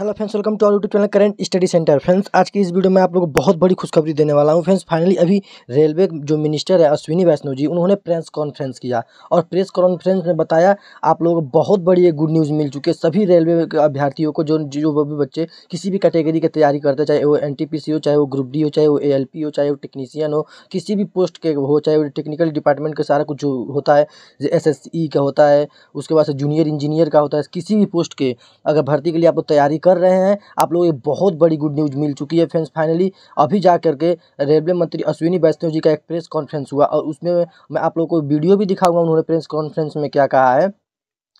hello friends welcome to our YouTube channel current study centre friends आज की इस video में आप लोगों को बहुत बड़ी खुशखबरी देने वाला हूं फ्रेंड्स फाइनली अभी रेलवे जो मिनिस्टर है अश्विनी वैष्णव जी उन्होंने प्रेस कॉन्फ्रेंस किया और प्रेस कॉन्फ्रेंस में बताया आप लोगों को बहुत बड़ी ये गुड न्यूज़ मिल चुकी है सभी रेलवे अभ्यर्थियों को जो जो भी बच्चे किसी भी कैटेगरी की तैयारी करते चाहे वो एन हो चाहे वो ग्रुप डी हो चाहे वो ए हो चाहे वो टेक्नीसियन हो किसी भी पोस्ट के हो चाहे वो टेक्निकल डिपार्टमेंट का सारा कुछ होता है एस e का होता है उसके बाद जूनियर इंजीनियर का होता है किसी भी पोस्ट के अगर भर्ती के लिए आप लोग तैयारी कर रहे हैं आप लोग को बहुत बड़ी गुड न्यूज़ मिल चुकी है फ्रेंड्स फाइनली अभी जा करके रेलवे मंत्री अश्विनी वैष्णव जी का एक प्रेस कॉन्फ्रेंस हुआ और उसमें मैं आप लोग को वीडियो भी दिखाऊंगा उन्होंने प्रेस कॉन्फ्रेंस में क्या कहा है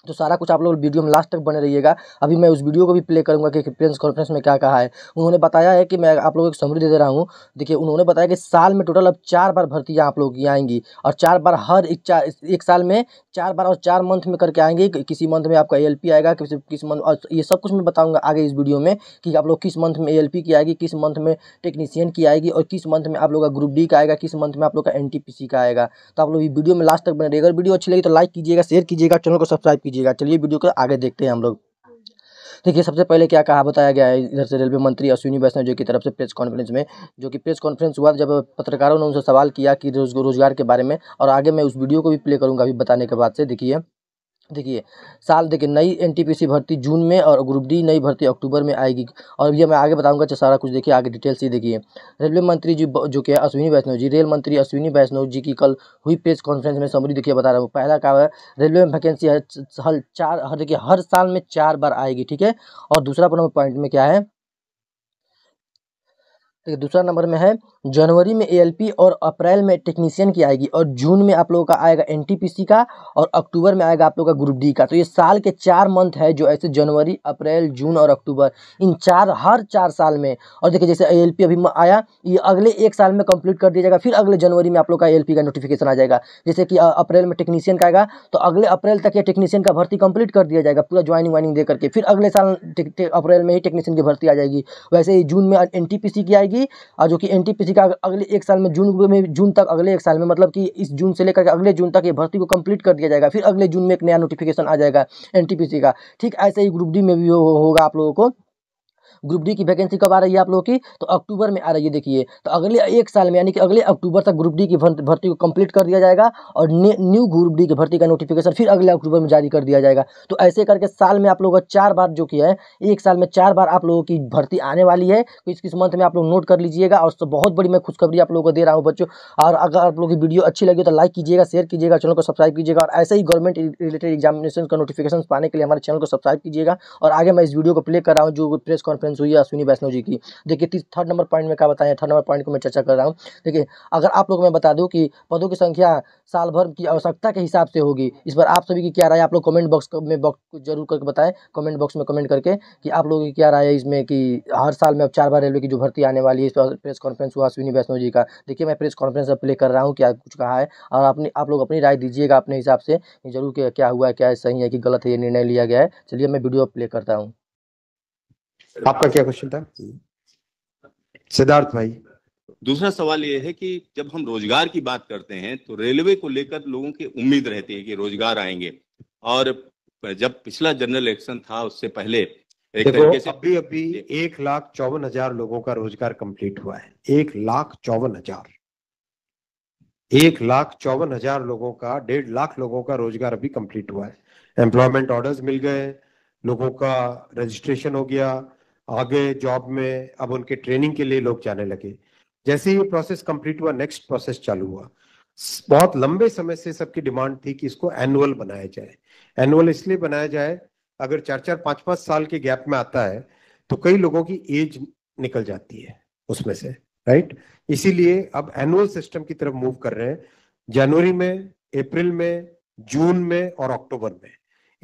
तो सारा कुछ आप लोग वीडियो में लास्ट तक बने रहिएगा अभी मैं उस वीडियो को भी प्ले करूंगा कि प्रेस कॉन्फ्रेंस में क्या कहा है उन्होंने बताया है कि मैं आप लोगों को समरी दे दे रहा हूँ देखिए उन्होंने बताया कि साल में टोटल अब चार बार भर्तियाँ आप लोग की आएंगी और चार बार हर एक चार एक साल में चार बार और चार मंथ में करके आएंगे किसी मंथ में आपका ए आएगा किसी किस मंथ और ये सब कुछ मैं बताऊँगा आगे इस वीडियो में कि आप लोग किस मंथ में ए की आएगी किस मंथ में टेक्नीशियन की आएगी और किस मंथ में आप लोग का ग्रुप डी का आएगा किस मंथ में आप लोग का एन का आएगा तो आप लोग वीडियो में लास्ट तक बने रहिएगा वीडियो अच्छी लगी तो लाइक कीजिएगा शेयर कीजिएगा चैनल को सब्सक्राइब कीजिएगा चलिए वीडियो को आगे देखते हैं हम लोग देखिए सबसे पहले क्या कहा बताया गया है इधर से रेलवे मंत्री अश्विनी वैष्णव जी की तरफ से प्रेस कॉन्फ्रेंस में जो कि प्रेस कॉन्फ्रेंस हुआ जब पत्रकारों ने उनसे सवाल किया कि रोजगार के बारे में और आगे मैं उस वीडियो को भी प्ले करूंगा अभी बताने के बाद से देखिए देखिए साल देखिए नई एनटीपीसी भर्ती जून में और ग्रुप डी नई भर्ती अक्टूबर में आएगी और ये मैं आगे बताऊंगा सारा कुछ देखिए आगे डिटेल्स ही देखिए रेलवे मंत्री जी जो कि है अश्विनी वैष्णव जी रेल मंत्री अश्विनी वैष्णव जी की कल हुई प्रेस कॉन्फ्रेंस में समरी देखिए बता रहा हूँ पहला काम है रेलवे में वैकेंसी हर चार हर देखिए हर साल में चार बार आएगी ठीक है और दूसरा पॉइंट में क्या है दूसरा नंबर में है जनवरी में एएलपी और अप्रैल में टेक्नीशियन की आएगी और जून में आप लोगों का आएगा एनटीपीसी का और अक्टूबर में आएगा आप लोगों का ग्रुप डी का तो ये साल के चार मंथ है जो ऐसे जनवरी अप्रैल जून और अक्टूबर इन चार हर चार साल में और देखिए जैसे ए अभी आया ये अगले एक साल में कंप्लीट कर दिया जाएगा फिर अगले जनवरी में आप लोग का ए का नोटिफिकेशन आ जाएगा जैसे कि अप्रैल में टेक्नीशियन का आएगा तो अगले अप्रैल तक ये टेक्नीशियन का भर्ती कंप्लीट कर दिया जाएगा पूरा ज्वाइनिंग वाइनिंग दे करके फिर अगले साल अप्रैल में ही टेक्नीशियन की भर्ती आ जाएगी वैसे ही जून में एन की आएगी होगी और जो कि एन का अगले एक साल में जून में जून तक अगले एक साल में मतलब कि इस जून से लेकर के अगले जून तक ये भर्ती को कंप्लीट कर दिया जाएगा फिर अगले जून में एक नया नोटिफिकेशन आ जाएगा एन का ठीक ऐसे ही ग्रुप डी में भी होगा हो, आप लोगों को ग्रुप डी की वैकेंसी कब आ रही है आप लोगों की तो अक्टूबर में आ रही है देखिए तो अगले एक साल में यानी कि अगले अक्टूबर तक ग्रुप डी की भर्ती को कंप्लीट कर दिया जाएगा और न्यू ग्रुप डी की भर्ती का नोटिफिकेशन फिर अगले अक्टूबर में जारी कर दिया जाएगा तो ऐसे करके साल में आप लोगों का चार बार जो कि है एक साल में चार बार आप लोगों की भर्ती आने वाली है तो इस किस मंथ में आप लोग नोट कर लीजिएगा और बहुत बड़ी मैं खुशखबरी आप लोगों को दे रहा हूँ बच्चों और अगर आप लोगों की वीडियो अच्छी लगी तो लाइक कीजिएगा शेयर कीजिएगा चैनल को सब्सक्राइब कीजिएगा और ऐसे ही गवर्नमेंट रिलेटेड एग्जामिनेशन का नोटिफिकेशन पाने के लिए हमारे चैनल को सब्सक्राइब कीजिएगा और आगे मैं इस वीडियो को प्ले कर रहा हूँ जो प्रेस कॉन्फ्रेंस कॉन्फ्रेंस हुई है अश्विनी वैष्णव जी की देखिए थर्ड नंबर पॉइंट में क्या बताया थर्ड नंबर पॉइंट को मैं चर्चा कर रहा हूँ देखिए अगर आप लोग मैं बता दूँ कि पदों की संख्या साल भर की आवश्यकता के हिसाब से होगी इस पर आप सभी की क्या राय आप लोग कमेंट बॉक्स में बॉक्स जरूर करके बताएं कमेंट बॉक्स में कमेंट करके कि आप लोगों की क्या राय है इसमें कि हर साल में अब चार बार रेलवे की जो भर्ती आने वाली है इस पर प्रेस कॉन्फ्रेंस हुआ अश्विनी वैष्णव जी का देखिए मैं प्रेस कॉन्फ्रेंस प्ले कर रहा हूँ क्या कुछ कहा है और अपनी आप लोग अपनी राय दीजिएगा अपने हिसाब से जरूर क्या हुआ है क्या सही है कि गलत है ये निर्णय लिया गया है चलिए मैं वीडियो प्ले करता हूँ आपका क्या क्वेश्चन था सिद्धार्थ भाई दूसरा सवाल यह है कि जब हम रोजगार की बात करते हैं तो रेलवे को लेकर लोगों की उम्मीद रहती है कि रोजगार आएंगे और जब पिछला जनरल इलेक्शन था उससे पहले एक तरीके से अभी अभी एक लाख चौवन हजार लोगों का रोजगार कंप्लीट हुआ है एक लाख चौवन हजार एक लाख चौवन हजार लोगों का डेढ़ लाख लोगों का रोजगार अभी कंप्लीट हुआ है एम्प्लॉयमेंट ऑर्डर्स मिल गए लोगों का रजिस्ट्रेशन हो गया आगे जॉब में अब उनके ट्रेनिंग के लिए लोग जाने लगे जैसे ही प्रोसेस कंप्लीट हुआ नेक्स्ट प्रोसेस चालू हुआ बहुत लंबे समय से सबकी डिमांड थी कि इसको एनुअल बनाया जाए एनुअल इसलिए बनाया जाए अगर चार चार पांच पांच साल के गैप में आता है तो कई लोगों की एज निकल जाती है उसमें से राइट इसीलिए अब एनुअल सिस्टम की तरफ मूव कर रहे हैं जनवरी में अप्रैल में जून में और अक्टूबर में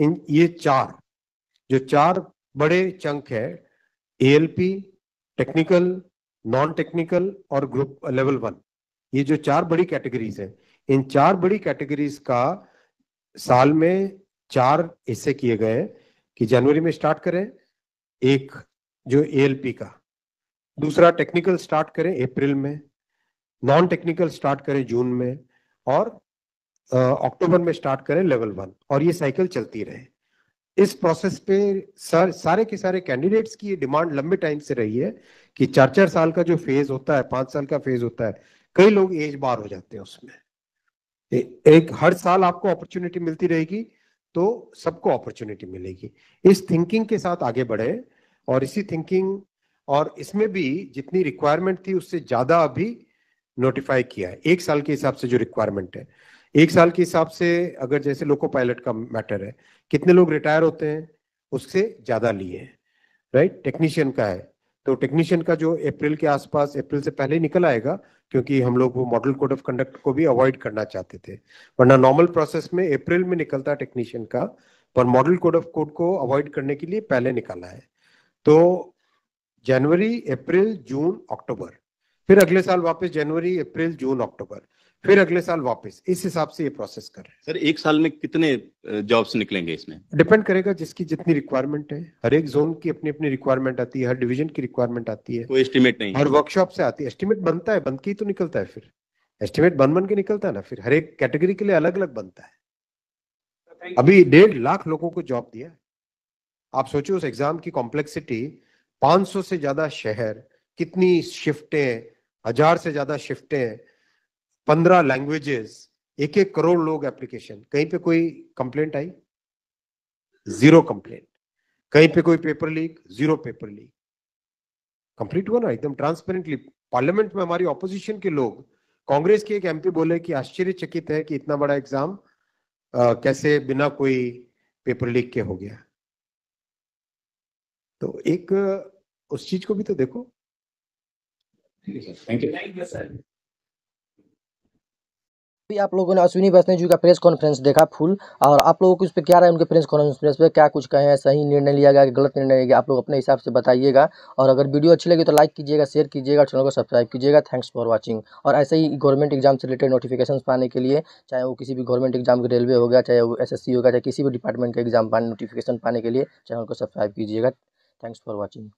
इन ये चार जो चार बड़े चंक है एएलपी टेक्निकल नॉन टेक्निकल और ग्रुप लेवल वन ये जो चार बड़ी कैटेगरीज हैं इन चार बड़ी कैटेगरीज का साल में चार हिस्से किए गए हैं कि जनवरी में स्टार्ट करें एक जो एएलपी का दूसरा टेक्निकल स्टार्ट करें अप्रैल में नॉन टेक्निकल स्टार्ट करें जून में और अक्टूबर में स्टार्ट करें लेवल वन और ये साइकिल चलती रहे इस प्रोसेस पे सर सारे के सारे कैंडिडेट्स की ये डिमांड लंबे टाइम से रही है कि चार चार साल का जो फेज होता है पांच साल का फेज होता है कई लोग एज बार हो जाते हैं उसमें ए, एक हर साल आपको अपॉर्चुनिटी मिलती रहेगी तो सबको अपॉर्चुनिटी मिलेगी इस थिंकिंग के साथ आगे बढ़े और इसी थिंकिंग और इसमें भी जितनी रिक्वायरमेंट थी उससे ज्यादा अभी नोटिफाई किया है एक साल के हिसाब से जो रिक्वायरमेंट है एक साल के हिसाब से अगर जैसे लोको पायलट का मैटर है कितने लोग रिटायर होते हैं उससे ज़्यादा लिए हैं राइट टेक्नीशियन का है तो टेक्नीशियन का जो अप्रैल के आसपास अप्रैल से पहले निकल आएगा क्योंकि हम लोग वो मॉडल कोड ऑफ कंडक्ट को भी अवॉइड करना चाहते थे वरना नॉर्मल प्रोसेस में अप्रैल में निकलता टेक्नीशियन का पर मॉडल कोड ऑफ कोड को अवॉइड करने के लिए पहले निकाला है तो जनवरी अप्रैल जून अक्टूबर फिर अगले साल वापस जनवरी अप्रैल जून अक्टूबर फिर अगले साल वापस इस हिसाब से ये प्रोसेस कर रहे हैं सर एक साल में कितने जॉब्स निकलेंगे इसमें डिपेंड करेगा जिसकी जितनी रिक्वायरमेंट है हर एक जोन की अपनी अपनी रिक्वायरमेंट आती है हर डिवीजन की रिक्वायरमेंट आती है कोई एस्टिमेट नहीं हर वर्कशॉप से आती है एस्टिमेट बनता है बन के ही तो निकलता है फिर एस्टिमेट बन बन के निकलता है ना फिर हर एक कैटेगरी के लिए अलग अलग बनता है अभी डेढ़ लाख लोगों को जॉब दिया आप सोचो उस एग्जाम की कॉम्प्लेक्सिटी 500 से ज्यादा शहर कितनी शिफ्टें हजार से ज्यादा शिफ्टें पंद्रह लैंग्वेजेस एक एक करोड़ लोग एप्लीकेशन कहीं पे कोई कंप्लेंट आई जीरो कंप्लेंट कहीं पे कोई paper leak zero paper leak complete हुआ ना एकदम ट्रांसपेरेंटली पार्लियामेंट में हमारी ऑपोजिशन के लोग कांग्रेस के एक एमपी बोले कि आश्चर्यचकित है कि इतना बड़ा एग्जाम कैसे बिना कोई पेपर लीक के हो गया तो एक उस चीज को भी तो देखो थैंक यू अभी आप लोगों ने अश्विनी वैष्णव जी का प्रेस कॉन्फ्रेंस देखा फुल और आप लोगों को उस पर क्या रहा है उनके प्रेस कॉन्फ्रेंस पे क्या कुछ कहें सही निर्णय लिया गया कि गलत निर्णय लिया गया आप लोग अपने हिसाब से बताइएगा और अगर वीडियो अच्छी लगी तो लाइक कीजिएगा शेयर कीजिएगा चैनल को सब्सक्राइब कीजिएगा थैंक्स फॉर वॉचिंग और ऐसे ही गवर्नमेंट एग्जाम से रिलेटेड नोटिफिकेशन पाने के लिए चाहे वो किसी भी गवर्नमेंट एग्जाम के रेलवे होगा चाहे वो एस होगा चाहे किसी भी डिपार्टमेंट का एग्जाम पाने नोटिफिकेशन पाने के लिए चैनल को सब्सक्राइब कीजिएगा थैंक्स फॉर वॉचिंग